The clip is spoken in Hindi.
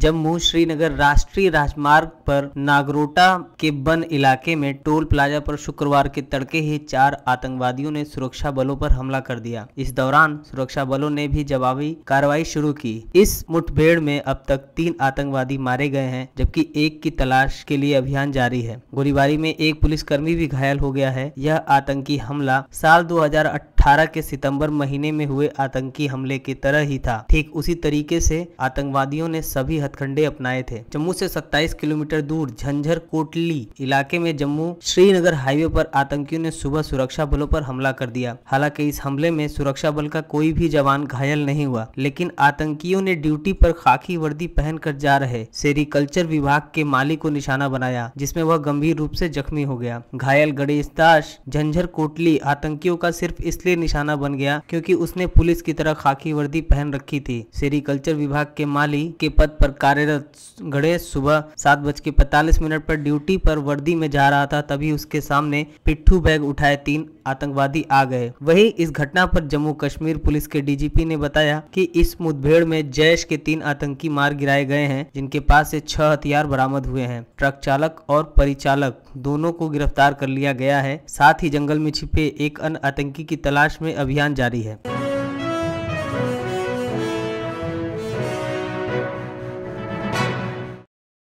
जम्मू श्रीनगर राष्ट्रीय राजमार्ग पर नागरोटा के बन इलाके में टोल प्लाजा पर शुक्रवार के तड़के ही चार आतंकवादियों ने सुरक्षा बलों पर हमला कर दिया इस दौरान सुरक्षा बलों ने भी जवाबी कार्रवाई शुरू की इस मुठभेड़ में अब तक तीन आतंकवादी मारे गए हैं जबकि एक की तलाश के लिए अभियान जारी है गोलीबारी में एक पुलिसकर्मी भी घायल हो गया है यह आतंकी हमला साल दो 2018 के सितंबर महीने में हुए आतंकी हमले की तरह ही था ठीक उसी तरीके से आतंकवादियों ने सभी हथकंडे अपनाए थे जम्मू से 27 किलोमीटर दूर झंझर कोटली इलाके में जम्मू श्रीनगर हाईवे पर आतंकियों ने सुबह सुरक्षा बलों पर हमला कर दिया हालांकि इस हमले में सुरक्षा बल का कोई भी जवान घायल नहीं हुआ लेकिन आतंकियों ने ड्यूटी पर खाकी वर्दी पहनकर जा रहे सेरिकल्चर विभाग के माली को निशाना बनाया जिसमें वह गंभीर रूप से जख्मी हो गया घायल गणेश दास झंझर कोटली आतंकियों का सिर्फ इसलिए लिए निशाना बन गया क्योंकि उसने पुलिस की तरह खाकी वर्दी पहन रखी थी सेरिकल्चर विभाग के माली के पद पर कार्यरत घड़े सुबह सात बज के पैतालीस मिनट पर ड्यूटी पर वर्दी में जा रहा था तभी उसके सामने पिट्ठू बैग उठाए तीन आतंकवादी आ गए वहीं इस घटना पर जम्मू कश्मीर पुलिस के डीजीपी ने बताया कि इस मुठभेड़ में जैश के तीन आतंकी मार गिराए गए हैं जिनके पास से छह हथियार बरामद हुए हैं ट्रक चालक और परिचालक दोनों को गिरफ्तार कर लिया गया है साथ ही जंगल में छिपे एक अन्य आतंकी की तलाश में अभियान जारी है